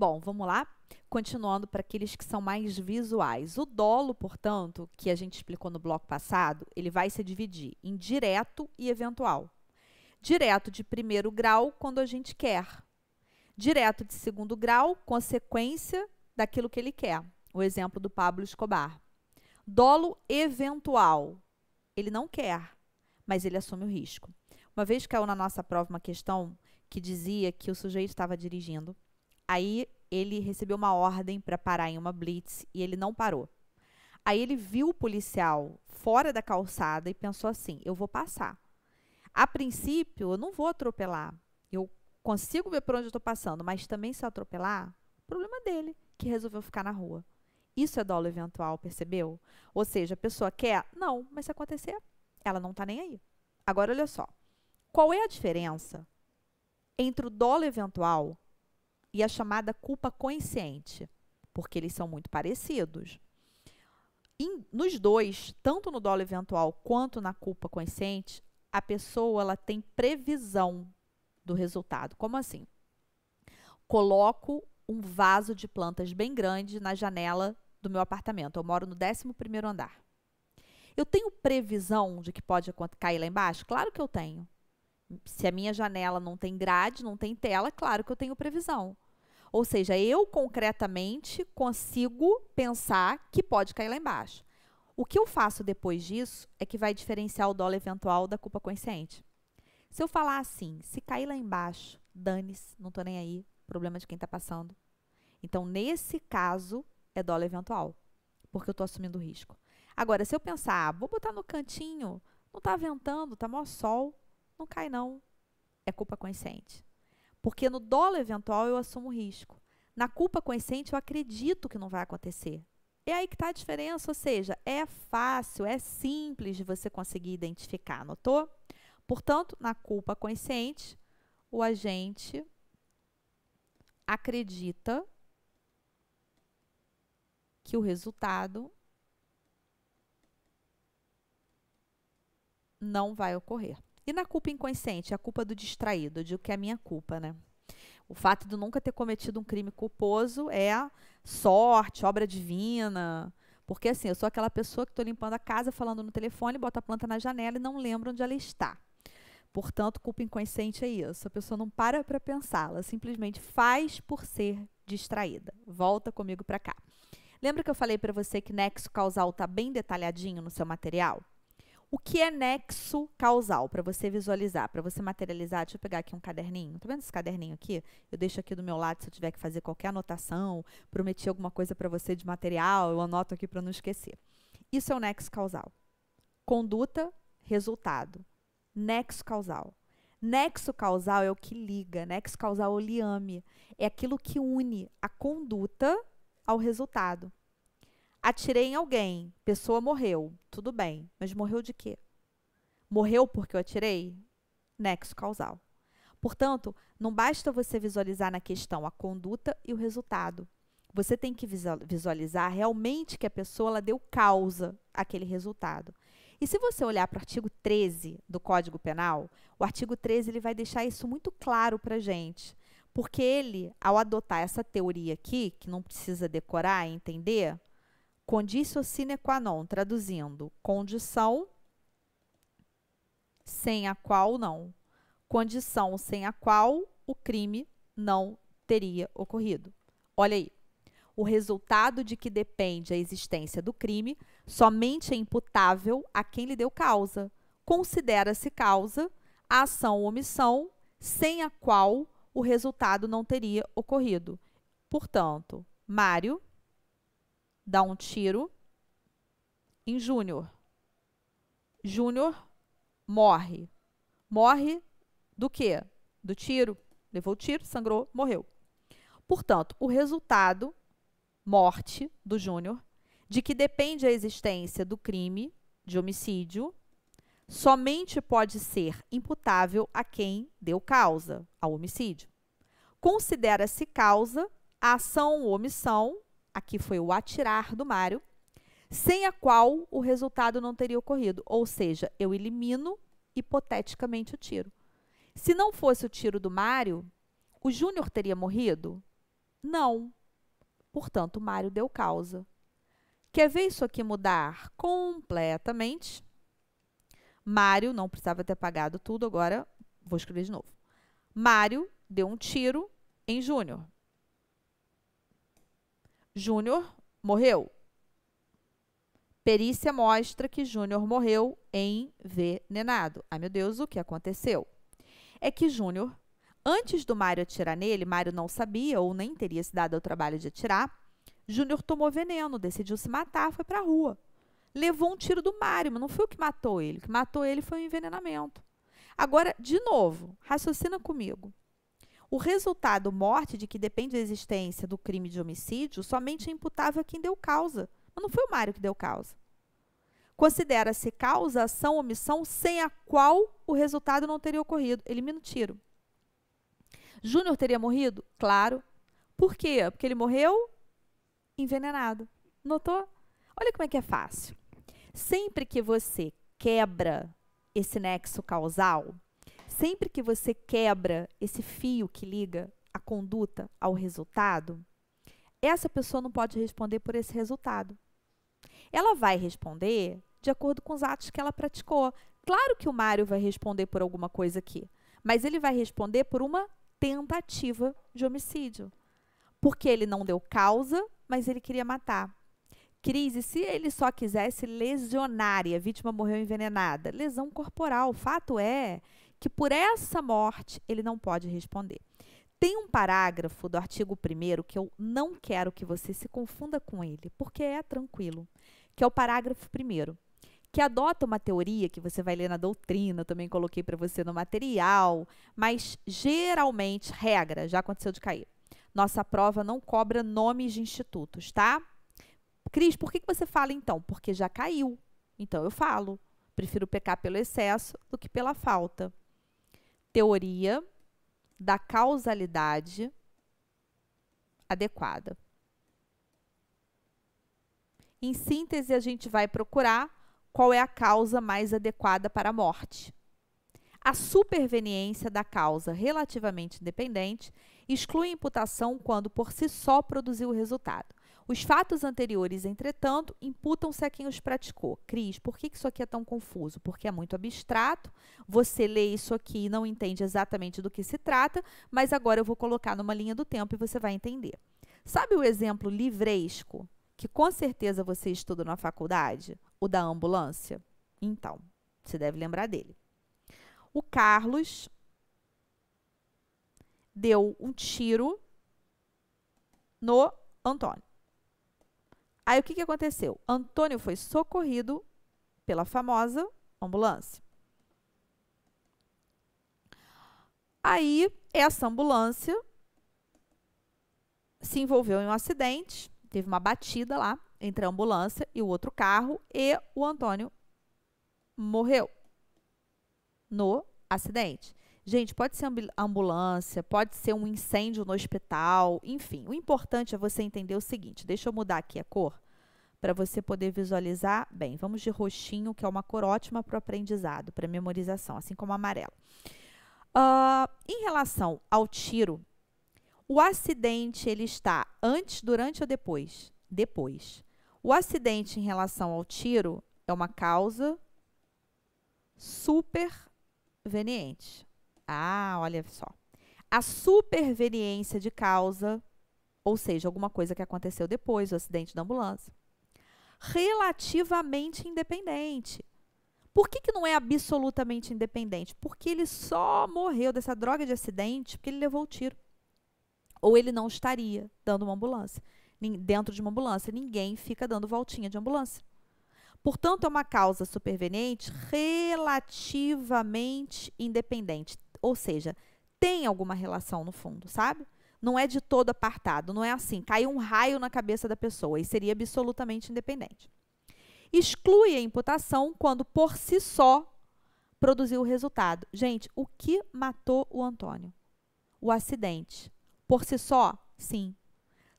Bom, vamos lá? Continuando para aqueles que são mais visuais. O dolo, portanto, que a gente explicou no bloco passado, ele vai se dividir em direto e eventual. Direto de primeiro grau, quando a gente quer. Direto de segundo grau, consequência daquilo que ele quer. O exemplo do Pablo Escobar. Dolo eventual. Ele não quer, mas ele assume o risco. Uma vez caiu na nossa prova uma questão que dizia que o sujeito estava dirigindo Aí ele recebeu uma ordem para parar em uma blitz e ele não parou. Aí ele viu o policial fora da calçada e pensou assim: eu vou passar. A princípio, eu não vou atropelar. Eu consigo ver por onde eu estou passando, mas também se eu atropelar, problema dele, que resolveu ficar na rua. Isso é dolo eventual, percebeu? Ou seja, a pessoa quer? Não, mas se acontecer, ela não está nem aí. Agora, olha só. Qual é a diferença entre o dolo eventual e a chamada culpa consciente, porque eles são muito parecidos. nos dois, tanto no dolo eventual quanto na culpa consciente, a pessoa ela tem previsão do resultado. Como assim? Coloco um vaso de plantas bem grande na janela do meu apartamento. Eu moro no 11 andar. Eu tenho previsão de que pode cair lá embaixo? Claro que eu tenho se a minha janela não tem grade, não tem tela, claro que eu tenho previsão. Ou seja, eu concretamente consigo pensar que pode cair lá embaixo. O que eu faço depois disso é que vai diferenciar o dólar eventual da culpa consciente. Se eu falar assim, se cair lá embaixo, dane-se, não estou nem aí, problema de quem está passando. Então, nesse caso, é dólar eventual, porque eu estou assumindo o risco. Agora, se eu pensar, ah, vou botar no cantinho, não está ventando, está maior sol, não cai não. É culpa consciente. Porque no dolo eventual eu assumo risco. Na culpa consciente eu acredito que não vai acontecer. É aí que está a diferença, ou seja, é fácil, é simples de você conseguir identificar, notou? Portanto, na culpa consciente, o agente acredita que o resultado não vai ocorrer. E na culpa inconsciente, a culpa do distraído, eu digo que é a minha culpa, né? O fato de nunca ter cometido um crime culposo é sorte, obra divina. Porque assim, eu sou aquela pessoa que estou limpando a casa, falando no telefone, bota a planta na janela e não lembro onde ela está. Portanto, culpa inconsciente é isso. A pessoa não para para pensar, ela simplesmente faz por ser distraída. Volta comigo para cá. Lembra que eu falei para você que nexo causal está bem detalhadinho no seu material? O que é nexo causal para você visualizar, para você materializar? Deixa eu pegar aqui um caderninho. Tá vendo esse caderninho aqui? Eu deixo aqui do meu lado se eu tiver que fazer qualquer anotação, prometi alguma coisa para você de material, eu anoto aqui para não esquecer. Isso é o nexo causal. Conduta, resultado. Nexo causal. Nexo causal é o que liga, nexo causal é o liame, é aquilo que une a conduta ao resultado. Atirei em alguém, pessoa morreu, tudo bem, mas morreu de quê? Morreu porque eu atirei? Nexo causal. Portanto, não basta você visualizar na questão a conduta e o resultado. Você tem que visualizar realmente que a pessoa deu causa àquele resultado. E se você olhar para o artigo 13 do Código Penal, o artigo 13 ele vai deixar isso muito claro para a gente. Porque ele, ao adotar essa teoria aqui, que não precisa decorar e entender, condicio sine qua non, traduzindo, condição sem a qual não. Condição sem a qual o crime não teria ocorrido. Olha aí. O resultado de que depende a existência do crime somente é imputável a quem lhe deu causa. Considera-se causa a ação ou omissão sem a qual o resultado não teria ocorrido. Portanto, Mário dá um tiro em Júnior. Júnior morre. Morre do quê? Do tiro. Levou o tiro, sangrou, morreu. Portanto, o resultado, morte do Júnior, de que depende a existência do crime de homicídio, somente pode ser imputável a quem deu causa ao homicídio. Considera-se causa a ação ou omissão aqui foi o atirar do Mário, sem a qual o resultado não teria ocorrido. Ou seja, eu elimino hipoteticamente o tiro. Se não fosse o tiro do Mário, o Júnior teria morrido? Não. Portanto, o Mário deu causa. Quer ver isso aqui mudar completamente? Mário não precisava ter pagado tudo, agora vou escrever de novo. Mário deu um tiro em Júnior. Júnior morreu. Perícia mostra que Júnior morreu envenenado. Ai, meu Deus, o que aconteceu? É que Júnior, antes do Mário atirar nele, Mário não sabia ou nem teria se dado ao trabalho de atirar. Júnior tomou veneno, decidiu se matar, foi para a rua. Levou um tiro do Mário, mas não foi o que matou ele. O que matou ele foi o envenenamento. Agora, de novo, raciocina comigo. O resultado morte, de que depende a existência do crime de homicídio, somente é imputável a quem deu causa. Mas não foi o Mário que deu causa. Considera-se causa, ação, omissão, sem a qual o resultado não teria ocorrido. Elimina o tiro. Júnior teria morrido? Claro. Por quê? Porque ele morreu envenenado. Notou? Olha como é que é fácil. Sempre que você quebra esse nexo causal, sempre que você quebra esse fio que liga a conduta ao resultado, essa pessoa não pode responder por esse resultado. Ela vai responder de acordo com os atos que ela praticou. Claro que o Mário vai responder por alguma coisa aqui, mas ele vai responder por uma tentativa de homicídio. Porque ele não deu causa, mas ele queria matar. Cris, e se ele só quisesse lesionar e a vítima morreu envenenada? Lesão corporal, O fato é que por essa morte ele não pode responder. Tem um parágrafo do artigo 1 que eu não quero que você se confunda com ele, porque é tranquilo, que é o parágrafo 1 que adota uma teoria que você vai ler na doutrina, também coloquei para você no material, mas geralmente, regra, já aconteceu de cair. Nossa prova não cobra nomes de institutos, tá? Cris, por que, que você fala então? Porque já caiu. Então eu falo. Prefiro pecar pelo excesso do que pela falta teoria da causalidade adequada. Em síntese, a gente vai procurar qual é a causa mais adequada para a morte. A superveniência da causa relativamente independente exclui imputação quando por si só produziu o resultado. Os fatos anteriores, entretanto, imputam-se a quem os praticou. Cris, por que isso aqui é tão confuso? Porque é muito abstrato, você lê isso aqui e não entende exatamente do que se trata, mas agora eu vou colocar numa linha do tempo e você vai entender. Sabe o exemplo livresco, que com certeza você estuda na faculdade? O da ambulância? Então, você deve lembrar dele. O Carlos deu um tiro no Antônio. Aí o que, que aconteceu? Antônio foi socorrido pela famosa ambulância. Aí essa ambulância se envolveu em um acidente, teve uma batida lá entre a ambulância e o outro carro e o Antônio morreu no acidente. Gente, pode ser ambulância, pode ser um incêndio no hospital, enfim. O importante é você entender o seguinte: deixa eu mudar aqui a cor para você poder visualizar. Bem, vamos de roxinho, que é uma cor ótima para o aprendizado, para memorização, assim como amarelo. Uh, em relação ao tiro, o acidente ele está antes, durante ou depois? Depois. O acidente em relação ao tiro é uma causa superveniente. Ah, olha só. A superveniência de causa, ou seja, alguma coisa que aconteceu depois, o acidente da ambulância relativamente independente. Por que, que não é absolutamente independente? Porque ele só morreu dessa droga de acidente porque ele levou o tiro. Ou ele não estaria dando uma ambulância. Dentro de uma ambulância, ninguém fica dando voltinha de ambulância. Portanto, é uma causa superveniente relativamente independente. Ou seja, tem alguma relação no fundo, sabe? não é de todo apartado, não é assim, cai um raio na cabeça da pessoa e seria absolutamente independente. Exclui a imputação quando por si só produziu o resultado. Gente, o que matou o Antônio? O acidente. Por si só? Sim.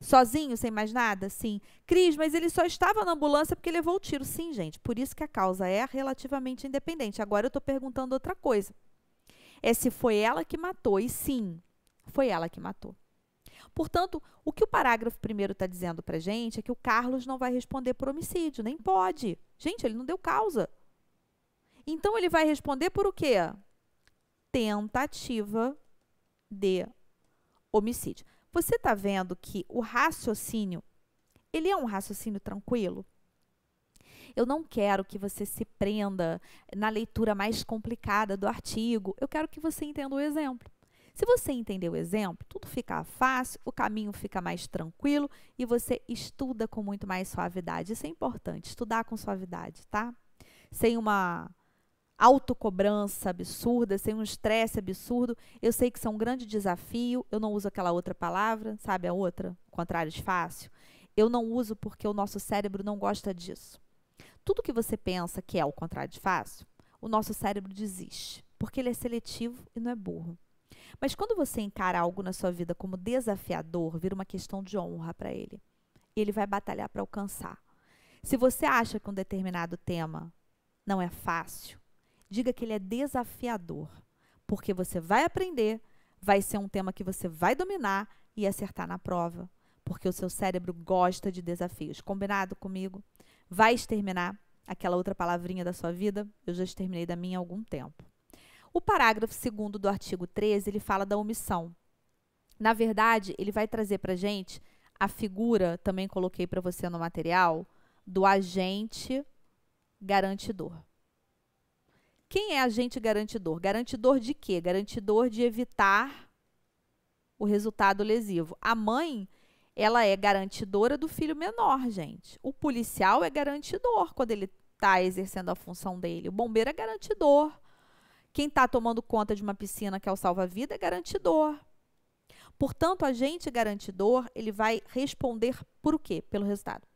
Sozinho, sem mais nada? Sim. Cris, mas ele só estava na ambulância porque levou o tiro. Sim, gente. Por isso que a causa é relativamente independente. Agora eu estou perguntando outra coisa. É se foi ela que matou. E sim, foi ela que matou. Portanto, o que o parágrafo primeiro está dizendo para gente é que o Carlos não vai responder por homicídio, nem pode. Gente, ele não deu causa. Então, ele vai responder por o quê? Tentativa de homicídio. Você está vendo que o raciocínio, ele é um raciocínio tranquilo? Eu não quero que você se prenda na leitura mais complicada do artigo. Eu quero que você entenda o exemplo. Se você entender o exemplo, tudo fica fácil, o caminho fica mais tranquilo e você estuda com muito mais suavidade. Isso é importante, estudar com suavidade, tá? Sem uma autocobrança absurda, sem um estresse absurdo. Eu sei que isso é um grande desafio, eu não uso aquela outra palavra, sabe a outra? O contrário de fácil. Eu não uso porque o nosso cérebro não gosta disso. Tudo que você pensa que é o contrário de fácil, o nosso cérebro desiste, porque ele é seletivo e não é burro. Mas quando você encara algo na sua vida como desafiador, vira uma questão de honra para ele. Ele vai batalhar para alcançar. Se você acha que um determinado tema não é fácil, diga que ele é desafiador, porque você vai aprender, vai ser um tema que você vai dominar e acertar na prova, porque o seu cérebro gosta de desafios. Combinado comigo? Vai exterminar aquela outra palavrinha da sua vida? Eu já exterminei da minha há algum tempo. O parágrafo 2 do artigo 13, ele fala da omissão. Na verdade, ele vai trazer para gente a figura, também coloquei para você no material, do agente garantidor. Quem é agente garantidor? Garantidor de quê? Garantidor de evitar o resultado lesivo. A mãe, ela é garantidora do filho menor, gente. O policial é garantidor quando ele está exercendo a função dele. O bombeiro é garantidor. Quem está tomando conta de uma piscina que é o salva-vida é garantidor. Portanto, agente garantidor, ele vai responder por quê? Pelo resultado.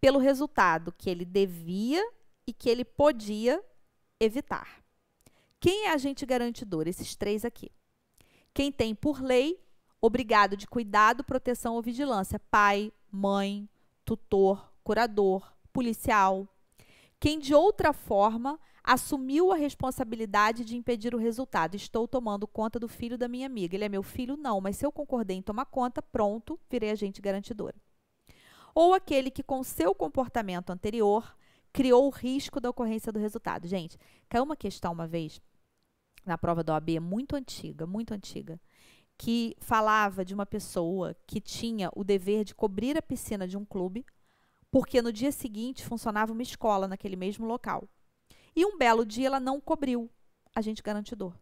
Pelo resultado que ele devia e que ele podia evitar. Quem é agente garantidor? Esses três aqui. Quem tem por lei obrigado de cuidado, proteção ou vigilância: pai, mãe, tutor, curador, policial. Quem de outra forma assumiu a responsabilidade de impedir o resultado. Estou tomando conta do filho da minha amiga. Ele é meu filho? Não, mas se eu concordei em tomar conta, pronto, virei agente garantidora. Ou aquele que, com seu comportamento anterior, criou o risco da ocorrência do resultado. Gente, caiu uma questão uma vez na prova da OAB, muito antiga, muito antiga, que falava de uma pessoa que tinha o dever de cobrir a piscina de um clube, porque no dia seguinte funcionava uma escola naquele mesmo local. E um belo dia ela não cobriu agente garantidor.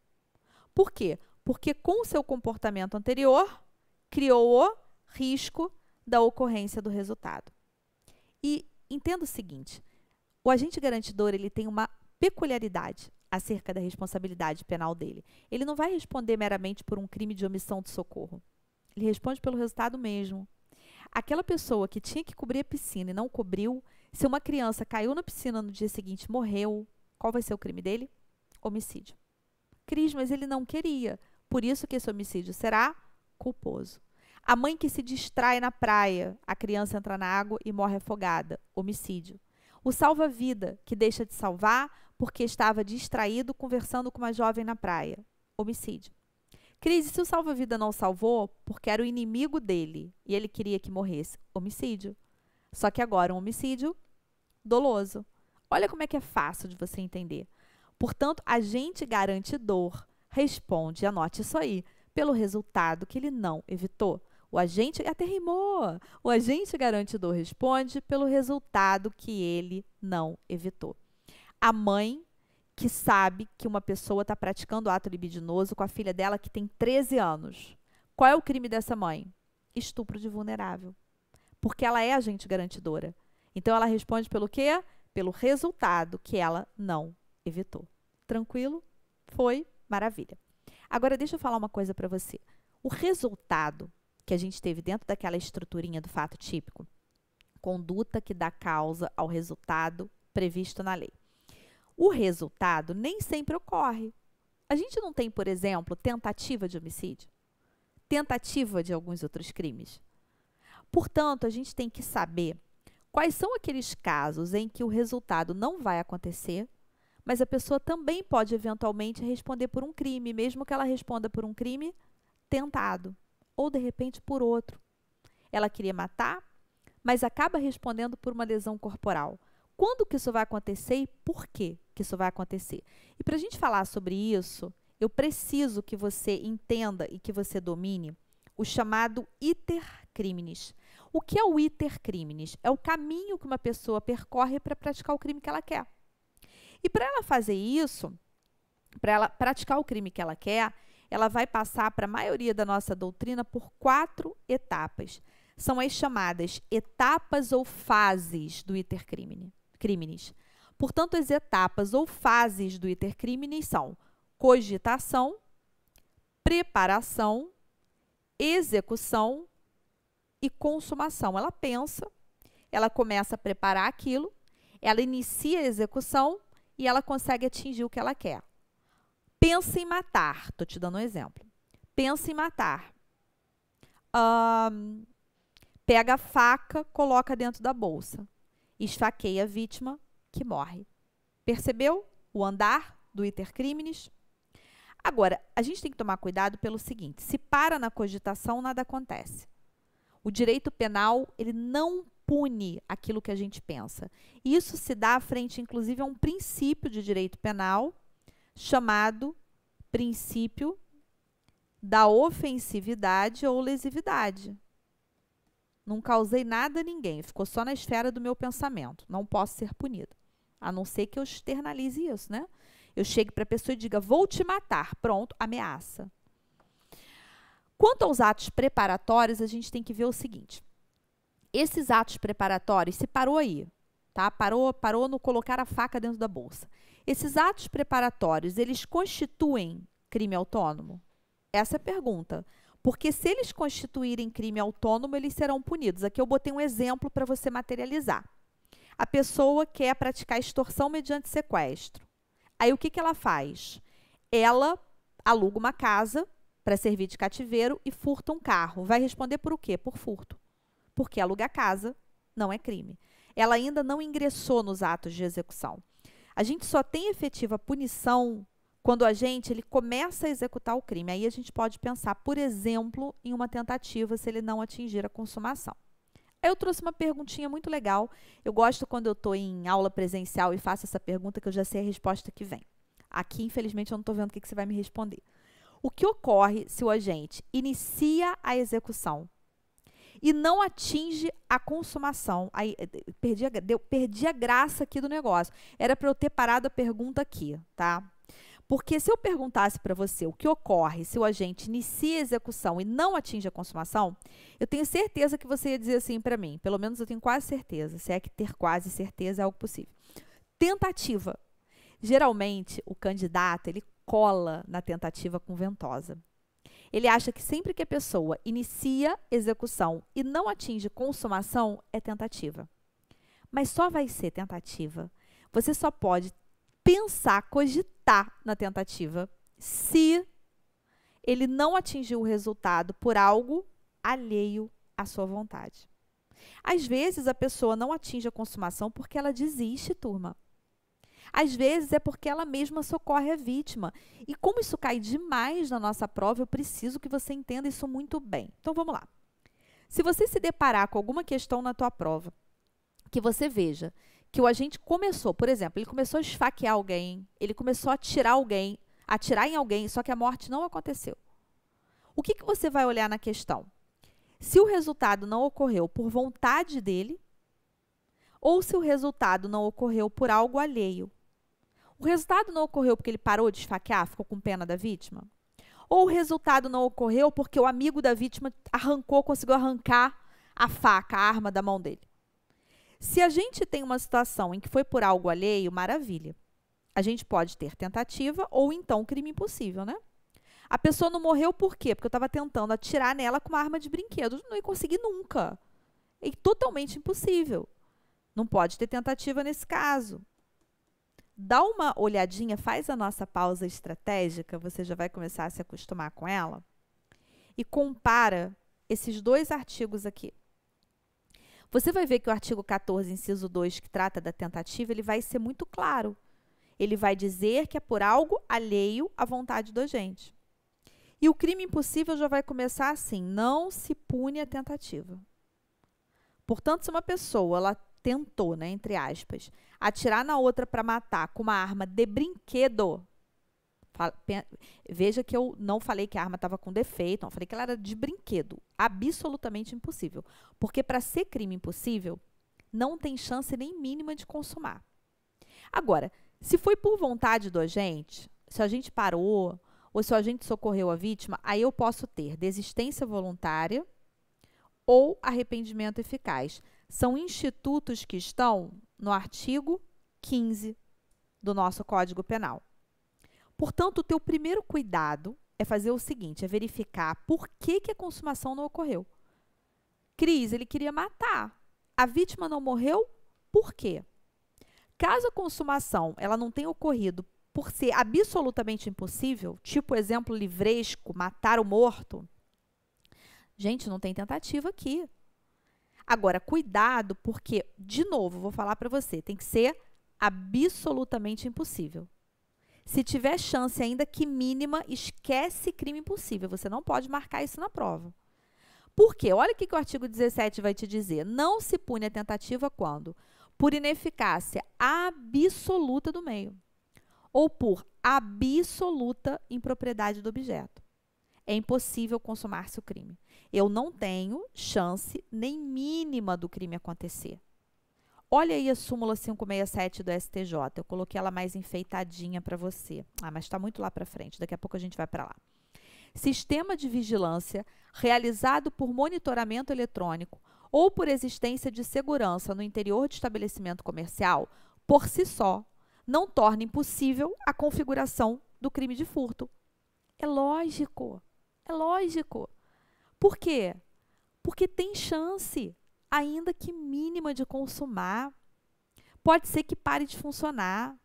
Por quê? Porque com o seu comportamento anterior, criou o risco da ocorrência do resultado. E entenda o seguinte, o agente garantidor ele tem uma peculiaridade acerca da responsabilidade penal dele. Ele não vai responder meramente por um crime de omissão de socorro. Ele responde pelo resultado mesmo. Aquela pessoa que tinha que cobrir a piscina e não cobriu, se uma criança caiu na piscina no dia seguinte morreu, qual vai ser o crime dele? Homicídio. Cris, mas ele não queria. Por isso que esse homicídio será culposo. A mãe que se distrai na praia, a criança entra na água e morre afogada. Homicídio. O salva-vida, que deixa de salvar porque estava distraído conversando com uma jovem na praia. Homicídio. Crise, se o salva-vida não salvou, porque era o inimigo dele e ele queria que morresse. Homicídio. Só que agora um homicídio doloso. Olha como é que é fácil de você entender. Portanto, agente garantidor responde, anote isso aí, pelo resultado que ele não evitou. O agente até rimou. O agente garantidor responde pelo resultado que ele não evitou. A mãe que sabe que uma pessoa está praticando ato libidinoso com a filha dela que tem 13 anos. Qual é o crime dessa mãe? Estupro de vulnerável. Porque ela é agente garantidora. Então ela responde pelo quê? pelo resultado que ela não evitou. Tranquilo? Foi maravilha. Agora deixa eu falar uma coisa para você. O resultado que a gente teve dentro daquela estruturinha do fato típico, conduta que dá causa ao resultado previsto na lei. O resultado nem sempre ocorre. A gente não tem, por exemplo, tentativa de homicídio, tentativa de alguns outros crimes. Portanto, a gente tem que saber Quais são aqueles casos em que o resultado não vai acontecer, mas a pessoa também pode eventualmente responder por um crime, mesmo que ela responda por um crime tentado ou de repente por outro. Ela queria matar, mas acaba respondendo por uma lesão corporal. Quando que isso vai acontecer e por que que isso vai acontecer? E para a gente falar sobre isso, eu preciso que você entenda e que você domine o chamado iter criminis, o que é o iter criminis? É o caminho que uma pessoa percorre para praticar o crime que ela quer. E para ela fazer isso, para ela praticar o crime que ela quer, ela vai passar para a maioria da nossa doutrina por quatro etapas. São as chamadas etapas ou fases do iter criminis. Portanto, as etapas ou fases do iter criminis são cogitação, preparação, execução e consumação. Ela pensa, ela começa a preparar aquilo, ela inicia a execução e ela consegue atingir o que ela quer. Pensa em matar, estou te dando um exemplo. Pensa em matar. Um, pega a faca, coloca dentro da bolsa, esfaqueia a vítima que morre. Percebeu o andar do intercrimes? Agora, a gente tem que tomar cuidado pelo seguinte: se para na cogitação, nada acontece. O direito penal, ele não pune aquilo que a gente pensa. Isso se dá à frente, inclusive, a um princípio de direito penal chamado princípio da ofensividade ou lesividade. Não causei nada a ninguém, ficou só na esfera do meu pensamento. Não posso ser punido. A não ser que eu externalize isso, né? Eu chegue para a pessoa e diga: "Vou te matar". Pronto, ameaça. Quanto aos atos preparatórios, a gente tem que ver o seguinte: esses atos preparatórios se parou aí, tá? Parou, parou no colocar a faca dentro da bolsa. Esses atos preparatórios, eles constituem crime autônomo? Essa é a pergunta. Porque se eles constituírem crime autônomo, eles serão punidos. Aqui eu botei um exemplo para você materializar. A pessoa quer praticar extorsão mediante sequestro. Aí o que, que ela faz? Ela aluga uma casa para servir de cativeiro e furta um carro. Vai responder por o quê? Por furto. Porque alugar casa não é crime. Ela ainda não ingressou nos atos de execução. A gente só tem efetiva punição quando a gente ele começa a executar o crime. Aí a gente pode pensar, por exemplo, em uma tentativa se ele não atingir a consumação. Aí eu trouxe uma perguntinha muito legal. Eu gosto quando eu estou em aula presencial e faço essa pergunta que eu já sei a resposta que vem. Aqui, infelizmente, eu não estou vendo o que, que você vai me responder o que ocorre se o agente inicia a execução e não atinge a consumação. Aí, eh, perdi, a, deu, perdi a graça aqui do negócio. Era para eu ter parado a pergunta aqui, tá? Porque se eu perguntasse para você o que ocorre se o agente inicia a execução e não atinge a consumação, eu tenho certeza que você ia dizer assim para mim. Pelo menos eu tenho quase certeza. Se é que ter quase certeza é algo possível. Tentativa. Geralmente, o candidato, ele cola na tentativa com ventosa. Ele acha que sempre que a pessoa inicia execução e não atinge consumação, é tentativa. Mas só vai ser tentativa. Você só pode pensar, cogitar na tentativa se ele não atingiu o resultado por algo alheio à sua vontade. Às vezes a pessoa não atinge a consumação porque ela desiste, turma. Às vezes é porque ela mesma socorre a vítima. E como isso cai demais na nossa prova, eu preciso que você entenda isso muito bem. Então vamos lá. Se você se deparar com alguma questão na tua prova, que você veja que o agente começou, por exemplo, ele começou a esfaquear alguém, ele começou a atirar alguém, atirar em alguém, só que a morte não aconteceu. O que, que você vai olhar na questão? Se o resultado não ocorreu por vontade dele, ou se o resultado não ocorreu por algo alheio. O resultado não ocorreu porque ele parou de esfaquear, ficou com pena da vítima? Ou o resultado não ocorreu porque o amigo da vítima arrancou, conseguiu arrancar a faca, a arma da mão dele? Se a gente tem uma situação em que foi por algo alheio, maravilha. A gente pode ter tentativa ou então crime impossível, né? A pessoa não morreu por quê? Porque eu estava tentando atirar nela com uma arma de brinquedo. Não ia conseguir nunca. É totalmente impossível. Não pode ter tentativa nesse caso dá uma olhadinha, faz a nossa pausa estratégica, você já vai começar a se acostumar com ela, e compara esses dois artigos aqui. Você vai ver que o artigo 14, inciso 2, que trata da tentativa, ele vai ser muito claro. Ele vai dizer que é por algo alheio à vontade do agente. E o crime impossível já vai começar assim: não se pune a tentativa. Portanto, se uma pessoa ela tentou, né, entre aspas, atirar na outra para matar com uma arma de brinquedo. Veja que eu não falei que a arma estava com defeito, não, falei que ela era de brinquedo. Absolutamente impossível. Porque para ser crime impossível, não tem chance nem mínima de consumar. Agora, se foi por vontade do agente, se a gente parou ou se a gente socorreu a vítima, aí eu posso ter desistência voluntária ou arrependimento eficaz são institutos que estão no artigo 15 do nosso Código Penal. Portanto, o teu primeiro cuidado é fazer o seguinte, é verificar por que, que a consumação não ocorreu. Cris, ele queria matar. A vítima não morreu, por quê? Caso a consumação ela não tenha ocorrido por ser absolutamente impossível, tipo exemplo livresco, matar o morto, gente, não tem tentativa aqui. Agora, cuidado, porque, de novo, vou falar para você, tem que ser absolutamente impossível. Se tiver chance, ainda que mínima, esquece crime impossível. Você não pode marcar isso na prova. Por quê? Olha o que, que o artigo 17 vai te dizer. Não se pune a tentativa quando? Por ineficácia absoluta do meio ou por absoluta impropriedade do objeto é impossível consumar-se o crime. Eu não tenho chance nem mínima do crime acontecer. Olha aí a súmula 567 do STJ. Eu coloquei ela mais enfeitadinha para você. Ah, mas está muito lá para frente. Daqui a pouco a gente vai para lá. Sistema de vigilância realizado por monitoramento eletrônico ou por existência de segurança no interior de estabelecimento comercial, por si só, não torna impossível a configuração do crime de furto. É lógico. É lógico. Por quê? Porque tem chance, ainda que mínima, de consumar. Pode ser que pare de funcionar.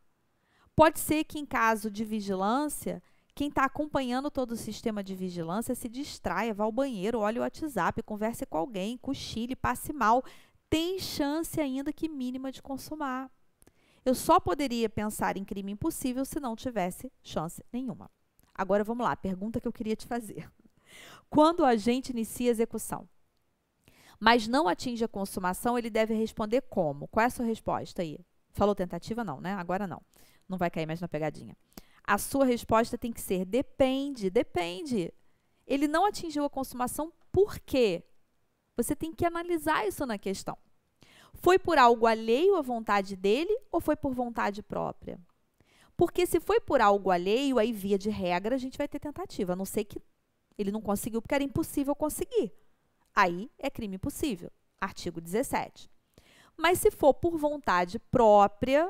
Pode ser que, em caso de vigilância, quem está acompanhando todo o sistema de vigilância se distraia, vá ao banheiro, olhe o WhatsApp, converse com alguém, cochile, passe mal. Tem chance, ainda que mínima, de consumar. Eu só poderia pensar em crime impossível se não tivesse chance nenhuma. Agora vamos lá, pergunta que eu queria te fazer. Quando a gente inicia a execução, mas não atinge a consumação, ele deve responder como? Qual é a sua resposta aí? Falou tentativa? Não, né? Agora não. Não vai cair mais na pegadinha. A sua resposta tem que ser depende, depende. Ele não atingiu a consumação por quê? Você tem que analisar isso na questão. Foi por algo alheio à vontade dele ou foi por vontade própria? Porque se foi por algo alheio, aí via de regra a gente vai ter tentativa, a não ser que ele não conseguiu porque era impossível conseguir. Aí é crime possível artigo 17. Mas se for por vontade própria,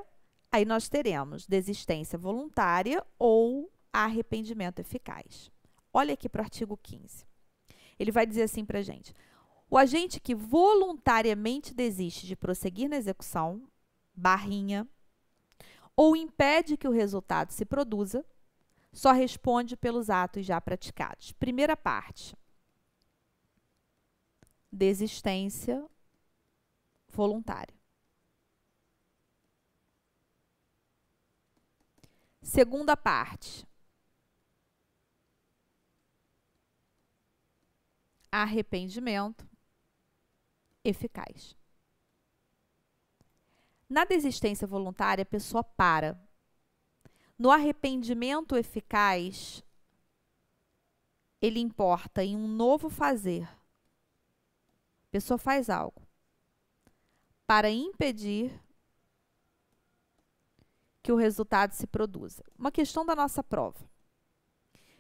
aí nós teremos desistência voluntária ou arrependimento eficaz. Olha aqui para o artigo 15. Ele vai dizer assim para a gente: o agente que voluntariamente desiste de prosseguir na execução, barrinha, ou impede que o resultado se produza, só responde pelos atos já praticados. Primeira parte: desistência voluntária. Segunda parte: arrependimento eficaz. Na desistência voluntária, a pessoa para. No arrependimento eficaz, ele importa em um novo fazer. A pessoa faz algo para impedir que o resultado se produza. Uma questão da nossa prova.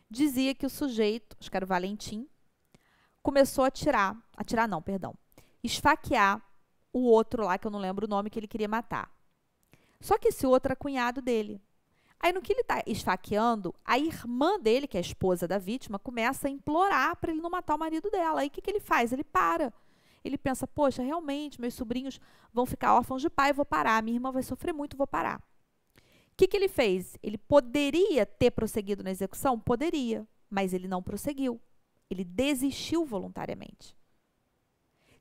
Dizia que o sujeito, Oscar Valentim, começou a tirar, a tirar não, perdão, esfaquear o outro lá, que eu não lembro o nome, que ele queria matar. Só que esse outro é cunhado dele. Aí, no que ele está esfaqueando, a irmã dele, que é a esposa da vítima, começa a implorar para ele não matar o marido dela. Aí, o que, que ele faz? Ele para. Ele pensa: poxa, realmente, meus sobrinhos vão ficar órfãos de pai, vou parar. Minha irmã vai sofrer muito, vou parar. O que, que ele fez? Ele poderia ter prosseguido na execução? Poderia, mas ele não prosseguiu. Ele desistiu voluntariamente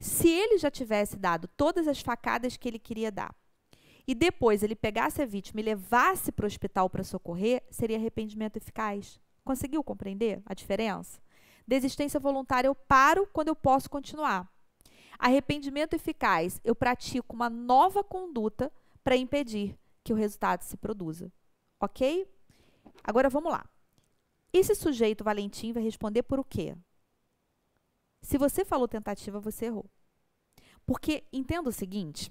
se ele já tivesse dado todas as facadas que ele queria dar e depois ele pegasse a vítima e levasse para o hospital para socorrer, seria arrependimento eficaz. Conseguiu compreender a diferença? Desistência voluntária eu paro quando eu posso continuar. Arrependimento eficaz, eu pratico uma nova conduta para impedir que o resultado se produza. Ok? Agora vamos lá. Esse sujeito Valentim vai responder por o quê? Se você falou tentativa, você errou. Porque entenda o seguinte,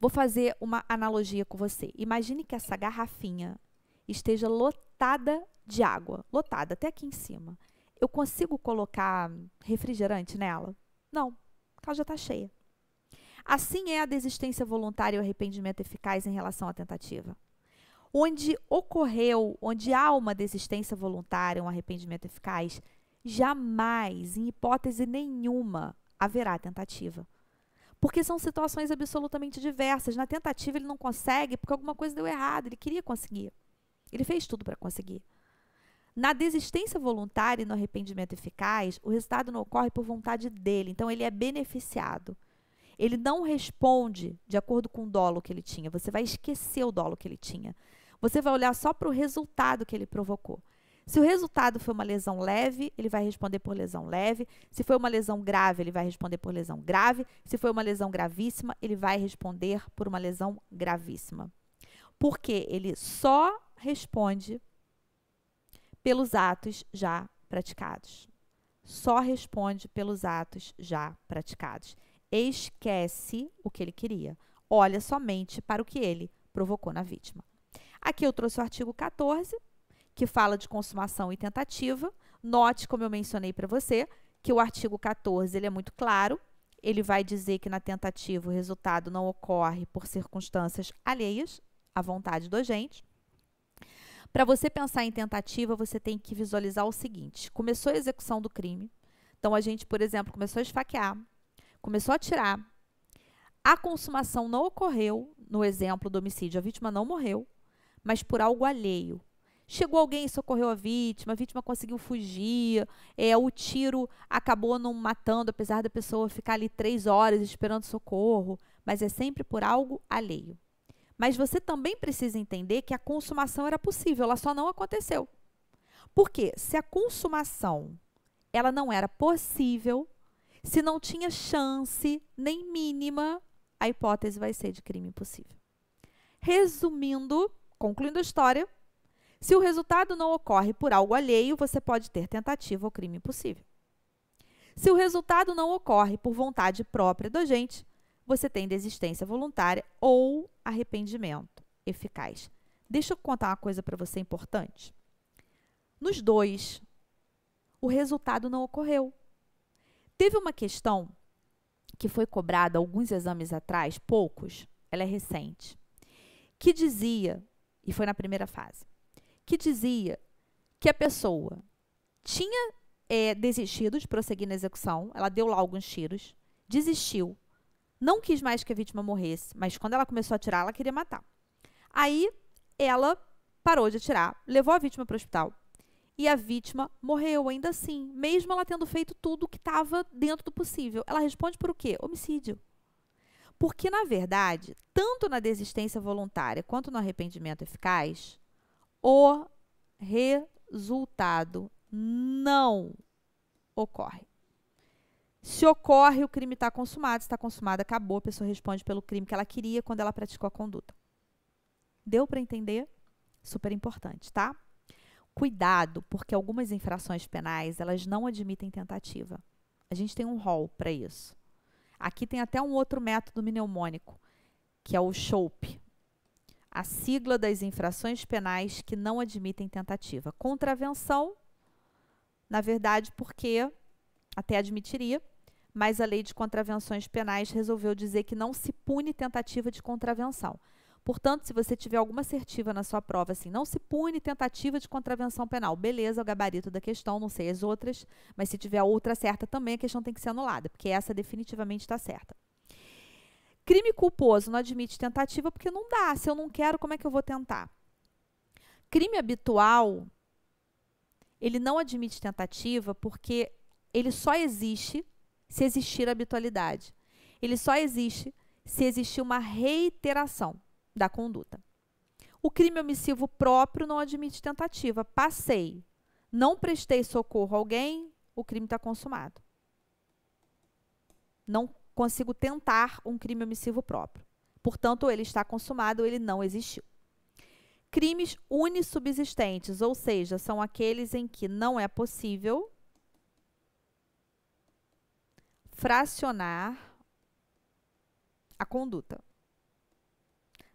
vou fazer uma analogia com você. Imagine que essa garrafinha esteja lotada de água, lotada até aqui em cima. Eu consigo colocar refrigerante nela? Não, ela já está cheia. Assim é a desistência voluntária e o arrependimento eficaz em relação à tentativa. Onde ocorreu, onde há uma desistência voluntária, um arrependimento eficaz, jamais, em hipótese nenhuma, haverá tentativa. Porque são situações absolutamente diversas. Na tentativa ele não consegue porque alguma coisa deu errado, ele queria conseguir. Ele fez tudo para conseguir. Na desistência voluntária e no arrependimento eficaz, o resultado não ocorre por vontade dele, então ele é beneficiado. Ele não responde de acordo com o dolo que ele tinha. Você vai esquecer o dolo que ele tinha. Você vai olhar só para o resultado que ele provocou. Se o resultado foi uma lesão leve, ele vai responder por lesão leve. Se foi uma lesão grave, ele vai responder por lesão grave. Se foi uma lesão gravíssima, ele vai responder por uma lesão gravíssima. Porque ele só responde pelos atos já praticados. Só responde pelos atos já praticados. Esquece o que ele queria. Olha somente para o que ele provocou na vítima. Aqui eu trouxe o artigo 14, que fala de consumação e tentativa. Note, como eu mencionei para você, que o artigo 14 ele é muito claro. Ele vai dizer que na tentativa o resultado não ocorre por circunstâncias alheias à vontade do agente. Para você pensar em tentativa, você tem que visualizar o seguinte: começou a execução do crime. Então, a gente, por exemplo, começou a esfaquear, começou a atirar. A consumação não ocorreu, no exemplo do homicídio, a vítima não morreu, mas por algo alheio, Chegou alguém e socorreu a vítima, a vítima conseguiu fugir, é, o tiro acabou não matando, apesar da pessoa ficar ali três horas esperando socorro, mas é sempre por algo alheio. Mas você também precisa entender que a consumação era possível, ela só não aconteceu. Porque se a consumação ela não era possível, se não tinha chance nem mínima, a hipótese vai ser de crime impossível. Resumindo, concluindo a história, se o resultado não ocorre por algo alheio, você pode ter tentativa ou crime possível. Se o resultado não ocorre por vontade própria do agente, você tem desistência voluntária ou arrependimento eficaz. Deixa eu contar uma coisa para você importante. Nos dois, o resultado não ocorreu. Teve uma questão que foi cobrada alguns exames atrás, poucos, ela é recente, que dizia, e foi na primeira fase, que dizia que a pessoa tinha é, desistido de prosseguir na execução, ela deu lá alguns tiros, desistiu, não quis mais que a vítima morresse, mas quando ela começou a atirar, ela queria matar. Aí ela parou de atirar, levou a vítima para o hospital e a vítima morreu ainda assim, mesmo ela tendo feito tudo o que estava dentro do possível. Ela responde por o quê? Homicídio. Porque, na verdade, tanto na desistência voluntária quanto no arrependimento eficaz, o resultado não ocorre. Se ocorre, o crime está consumado. Se está consumado, acabou. A pessoa responde pelo crime que ela queria quando ela praticou a conduta. Deu para entender? Super importante, tá? Cuidado, porque algumas infrações penais elas não admitem tentativa. A gente tem um rol para isso. Aqui tem até um outro método mnemônico, que é o SHOPE, a sigla das infrações penais que não admitem tentativa. Contravenção, na verdade, porque até admitiria, mas a lei de contravenções penais resolveu dizer que não se pune tentativa de contravenção. Portanto, se você tiver alguma assertiva na sua prova, assim, não se pune tentativa de contravenção penal. Beleza, o gabarito da questão, não sei as outras, mas se tiver outra certa também, a questão tem que ser anulada, porque essa definitivamente está certa. Crime culposo não admite tentativa porque não dá. Se eu não quero, como é que eu vou tentar? Crime habitual, ele não admite tentativa porque ele só existe se existir habitualidade. Ele só existe se existir uma reiteração da conduta. O crime omissivo próprio não admite tentativa. Passei, não prestei socorro a alguém, o crime está consumado. Não consigo tentar um crime omissivo próprio. Portanto, ele está consumado, ele não existiu. Crimes unissubsistentes, ou seja, são aqueles em que não é possível fracionar a conduta.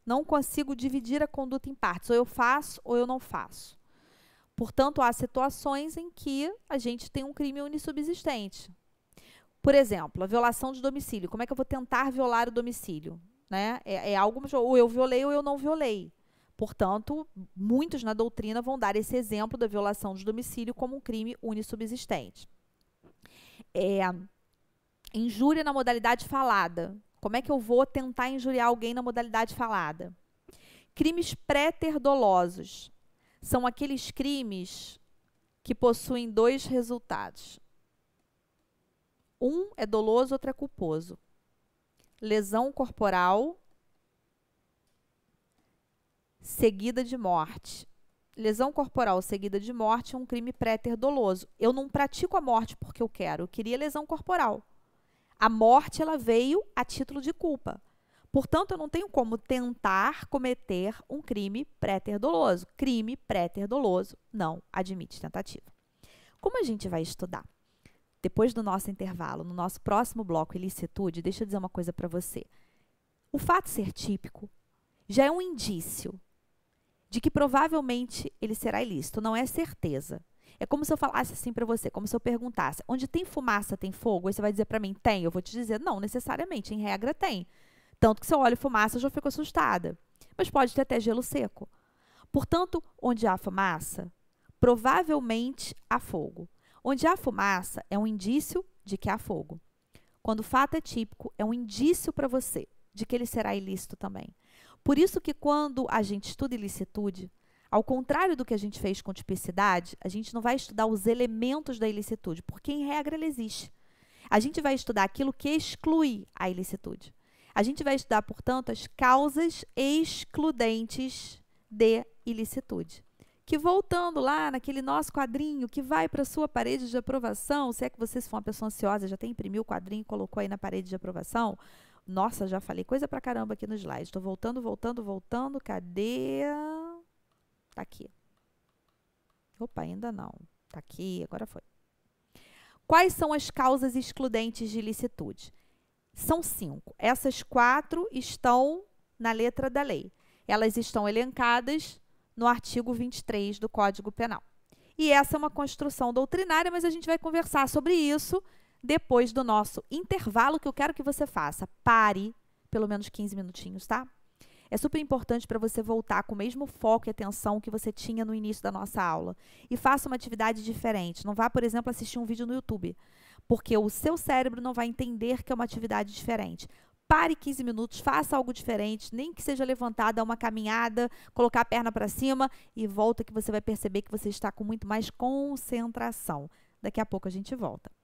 Não consigo dividir a conduta em partes, ou eu faço ou eu não faço. Portanto, há situações em que a gente tem um crime unissubsistente. Por exemplo, a violação de domicílio. Como é que eu vou tentar violar o domicílio? Né? É, é algo, ou eu violei ou eu não violei. Portanto, muitos na doutrina vão dar esse exemplo da violação de domicílio como um crime unissubsistente. É, injúria na modalidade falada. Como é que eu vou tentar injuriar alguém na modalidade falada? Crimes pré são aqueles crimes que possuem dois resultados. Um é doloso, outro é culposo. Lesão corporal seguida de morte. Lesão corporal seguida de morte é um crime préter doloso. Eu não pratico a morte porque eu quero, eu queria lesão corporal. A morte ela veio a título de culpa. Portanto, eu não tenho como tentar cometer um crime préter doloso. Crime préter doloso não admite tentativa. Como a gente vai estudar? depois do nosso intervalo, no nosso próximo bloco, ilicitude, deixa eu dizer uma coisa para você. O fato ser típico já é um indício de que provavelmente ele será ilícito, não é certeza. É como se eu falasse assim para você, como se eu perguntasse: onde tem fumaça tem fogo? Aí você vai dizer para mim: tem. Eu vou te dizer: não, necessariamente, em regra tem. Tanto que se eu olho fumaça, eu já fico assustada. Mas pode ter até gelo seco. Portanto, onde há fumaça, provavelmente há fogo. Onde há fumaça, é um indício de que há fogo. Quando o fato é típico, é um indício para você de que ele será ilícito também. Por isso que quando a gente estuda ilicitude, ao contrário do que a gente fez com tipicidade, a gente não vai estudar os elementos da ilicitude, porque em regra ela existe. A gente vai estudar aquilo que exclui a ilicitude. A gente vai estudar, portanto, as causas excludentes de ilicitude que voltando lá naquele nosso quadrinho que vai para a sua parede de aprovação, se é que você for uma pessoa ansiosa, já tem imprimido o quadrinho e colocou aí na parede de aprovação. Nossa, já falei coisa para caramba aqui no slide. Estou voltando, voltando, voltando. Cadê? Tá aqui. Opa, ainda não. Tá aqui, agora foi. Quais são as causas excludentes de ilicitude? São cinco. Essas quatro estão na letra da lei. Elas estão elencadas no artigo 23 do Código Penal. E essa é uma construção doutrinária, mas a gente vai conversar sobre isso depois do nosso intervalo, que eu quero que você faça. Pare pelo menos 15 minutinhos, tá? É super importante para você voltar com o mesmo foco e atenção que você tinha no início da nossa aula. E faça uma atividade diferente. Não vá, por exemplo, assistir um vídeo no YouTube, porque o seu cérebro não vai entender que é uma atividade diferente pare 15 minutos, faça algo diferente, nem que seja levantada, uma caminhada, colocar a perna para cima e volta que você vai perceber que você está com muito mais concentração. Daqui a pouco a gente volta.